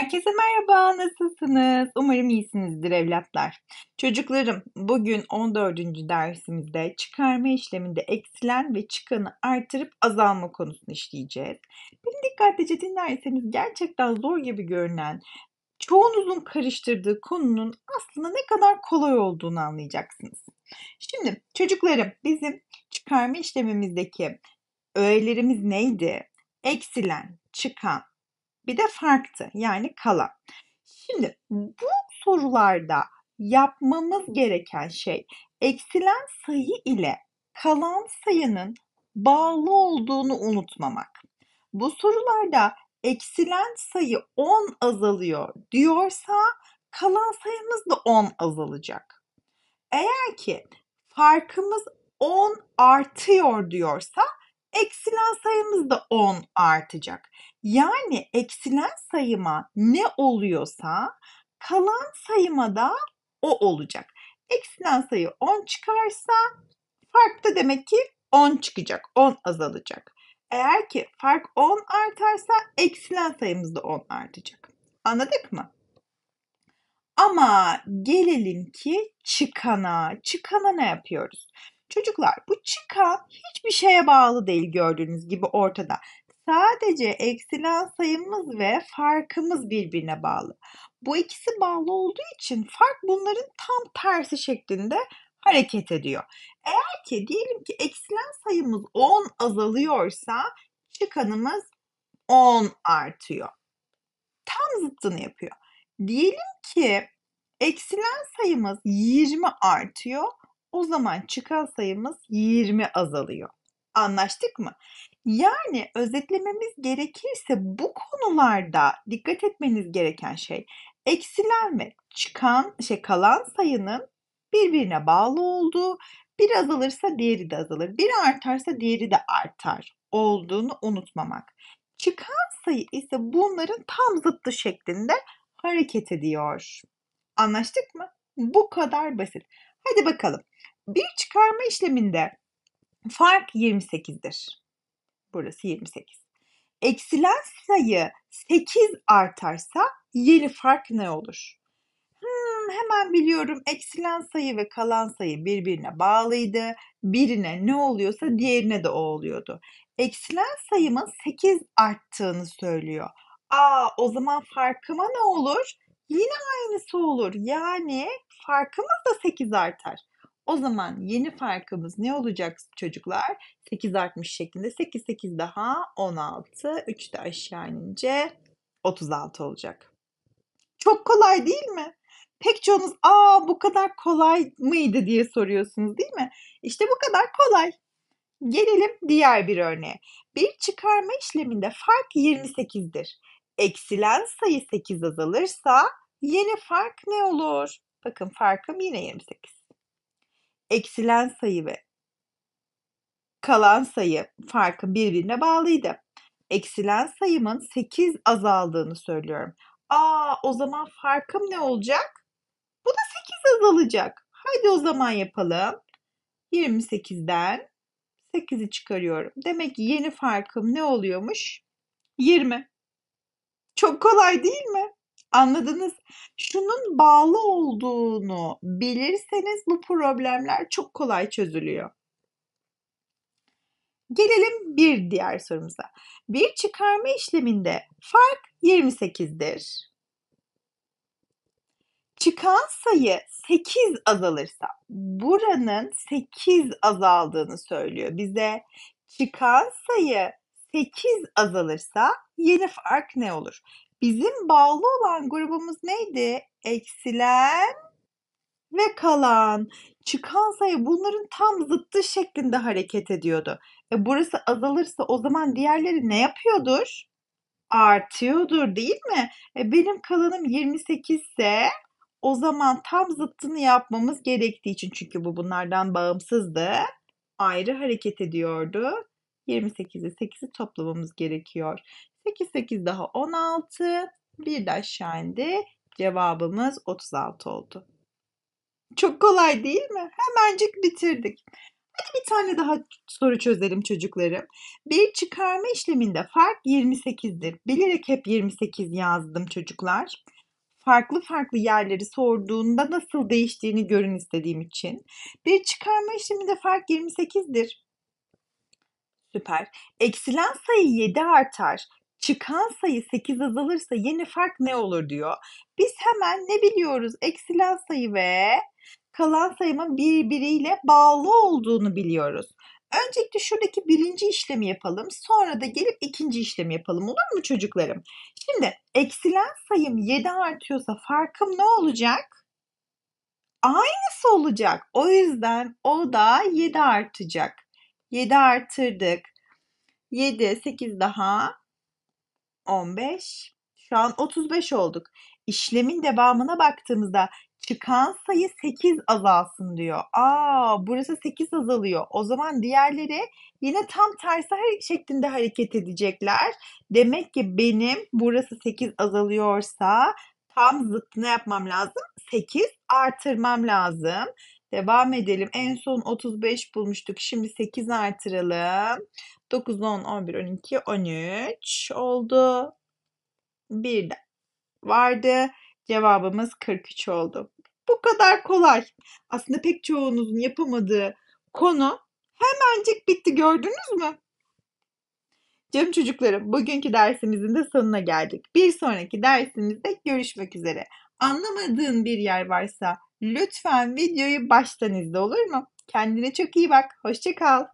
Herkese merhaba, nasılsınız? Umarım iyisinizdir evlatlar. Çocuklarım, bugün 14. dersimizde çıkarma işleminde eksilen ve çıkanı artırıp azalma konusunu işleyeceğiz. Beni dikkatlice dinlerseniz gerçekten zor gibi görünen, çoğunuzun karıştırdığı konunun aslında ne kadar kolay olduğunu anlayacaksınız. Şimdi çocuklarım, bizim çıkarma işlemimizdeki öğelerimiz neydi? Eksilen, çıkan, bir de farktı yani kalan. Şimdi bu sorularda yapmamız gereken şey eksilen sayı ile kalan sayının bağlı olduğunu unutmamak. Bu sorularda eksilen sayı 10 azalıyor diyorsa kalan sayımız da 10 azalacak. Eğer ki farkımız 10 artıyor diyorsa eksilen sayımız da 10 artacak. Yani eksilen sayıma ne oluyorsa kalan sayıma da o olacak. Eksilen sayı 10 çıkarsa fark da demek ki 10 çıkacak. 10 azalacak. Eğer ki fark 10 artarsa eksilen sayımız da 10 artacak. Anladık mı? Ama gelelim ki çıkana. Çıkana ne yapıyoruz? Çocuklar bu çıkan hiç hiçbir şeye bağlı değil gördüğünüz gibi ortada. Sadece eksilen sayımız ve farkımız birbirine bağlı. Bu ikisi bağlı olduğu için fark bunların tam tersi şeklinde hareket ediyor. Eğer ki diyelim ki eksilen sayımız 10 azalıyorsa çıkanımız 10 artıyor. Tam zıttını yapıyor. Diyelim ki eksilen sayımız 20 artıyor. O zaman çıkan sayımız 20 azalıyor. Anlaştık mı? Yani özetlememiz gerekirse bu konularda dikkat etmeniz gereken şey eksilen ve çıkan şey kalan sayının birbirine bağlı olduğu, bir azalırsa diğeri de azalır, bir artarsa diğeri de artar olduğunu unutmamak. Çıkan sayı ise bunların tam zıttı şeklinde hareket ediyor. Anlaştık mı? Bu kadar basit. Hadi bakalım. Bir çıkarma işleminde Fark 28'dir. Burası 28. Eksilen sayı 8 artarsa yeni fark ne olur? Hmm, hemen biliyorum eksilen sayı ve kalan sayı birbirine bağlıydı. Birine ne oluyorsa diğerine de o oluyordu. Eksilen sayımın 8 arttığını söylüyor. Aa o zaman farkıma ne olur? Yine aynısı olur. Yani farkımız da 8 artar. O zaman yeni farkımız ne olacak çocuklar? 8 artmış şeklinde. 8 8 daha 16. 3 de aşağı inince 36 olacak. Çok kolay değil mi? Pek çoğunuz aa bu kadar kolay mıydı diye soruyorsunuz değil mi? İşte bu kadar kolay. Gelelim diğer bir örneğe. Bir çıkarma işleminde fark 28'dir. Eksilen sayı 8 azalırsa yeni fark ne olur? Bakın farkım yine 28 eksilen sayı ve kalan sayı farkı birbirine bağlıydı. Eksilen sayımın 8 azaldığını söylüyorum. Aa o zaman farkım ne olacak? Bu da 8 azalacak. Haydi o zaman yapalım. 28'den 8'i çıkarıyorum. Demek ki yeni farkım ne oluyormuş? 20. Çok kolay değil mi? Anladınız. Şunun bağlı olduğunu bilirseniz bu problemler çok kolay çözülüyor. Gelelim bir diğer sorumuza. Bir çıkarma işleminde fark 28'dir. Çıkan sayı 8 azalırsa buranın 8 azaldığını söylüyor bize. Çıkan sayı 8 azalırsa yeni fark ne olur? Bizim bağlı olan grubumuz neydi? Eksilen ve kalan. Çıkan sayı bunların tam zıttı şeklinde hareket ediyordu. E burası azalırsa o zaman diğerleri ne yapıyordur? Artıyordur değil mi? E benim kalanım 28 ise o zaman tam zıttını yapmamız gerektiği için çünkü bu bunlardan bağımsızdı. Ayrı hareket ediyordu. 28'i 8'i toplamamız gerekiyor. 8, 8 daha 16. Bir de aşağı indi. Cevabımız 36 oldu. Çok kolay değil mi? Hemencik bitirdik. Hadi bir tane daha soru çözelim çocuklarım. Bir çıkarma işleminde fark 28'dir. Bilerek hep 28 yazdım çocuklar. Farklı farklı yerleri sorduğunda nasıl değiştiğini görün istediğim için. Bir çıkarma işleminde fark 28'dir. Süper. Eksilen sayı 7 artar çıkan sayı 8 azalırsa yeni fark ne olur diyor. Biz hemen ne biliyoruz? Eksilen sayı ve kalan sayımın birbiriyle bağlı olduğunu biliyoruz. Öncelikle şuradaki birinci işlemi yapalım. Sonra da gelip ikinci işlemi yapalım. Olur mu çocuklarım? Şimdi eksilen sayım 7 artıyorsa farkım ne olacak? Aynısı olacak. O yüzden o da 7 artacak. 7 artırdık. 7, 8 daha 15. Şu an 35 olduk. İşlemin devamına baktığımızda çıkan sayı 8 azalsın diyor. Aa burası 8 azalıyor. O zaman diğerleri yine tam tersi şeklinde hareket edecekler. Demek ki benim burası 8 azalıyorsa tam zıttını yapmam lazım. 8 artırmam lazım. Devam edelim. En son 35 bulmuştuk. Şimdi 8 artıralım. 9, 10, 11, 12, 13 oldu. Bir de vardı. Cevabımız 43 oldu. Bu kadar kolay. Aslında pek çoğunuzun yapamadığı konu hemencik bitti gördünüz mü? Canım çocuklarım bugünkü dersimizin de sonuna geldik. Bir sonraki dersimizde görüşmek üzere. Anlamadığın bir yer varsa Lütfen videoyu baştan izle olur mu? Kendine çok iyi bak. Hoşça kal.